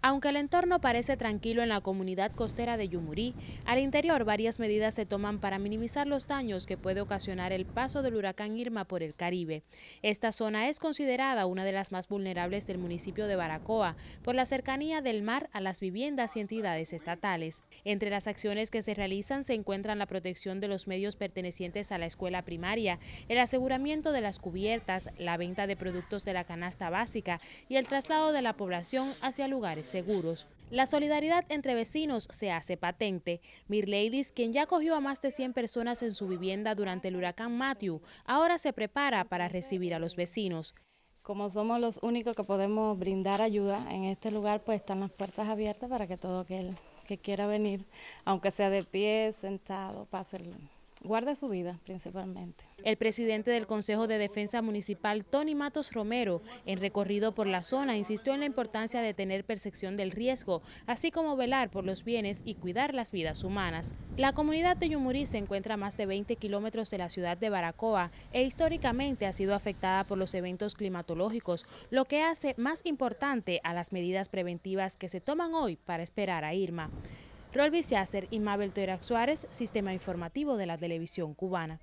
Aunque el entorno parece tranquilo en la comunidad costera de Yumurí, al interior varias medidas se toman para minimizar los daños que puede ocasionar el paso del huracán Irma por el Caribe. Esta zona es considerada una de las más vulnerables del municipio de Baracoa por la cercanía del mar a las viviendas y entidades estatales. Entre las acciones que se realizan se encuentran la protección de los medios pertenecientes a la escuela primaria, el aseguramiento de las cubiertas, la venta de productos de la canasta básica y el traslado de la población hacia lugares seguros. La solidaridad entre vecinos se hace patente. Mirladies, quien ya cogió a más de 100 personas en su vivienda durante el huracán Matthew, ahora se prepara para recibir a los vecinos. Como somos los únicos que podemos brindar ayuda en este lugar, pues están las puertas abiertas para que todo aquel que quiera venir, aunque sea de pie, sentado, pase el Guarda su vida principalmente. El presidente del Consejo de Defensa Municipal, Tony Matos Romero, en recorrido por la zona, insistió en la importancia de tener percepción del riesgo, así como velar por los bienes y cuidar las vidas humanas. La comunidad de Yumurí se encuentra a más de 20 kilómetros de la ciudad de Baracoa e históricamente ha sido afectada por los eventos climatológicos, lo que hace más importante a las medidas preventivas que se toman hoy para esperar a Irma. Rolvis Yasser y Mabel Toira Suárez, Sistema Informativo de la Televisión Cubana.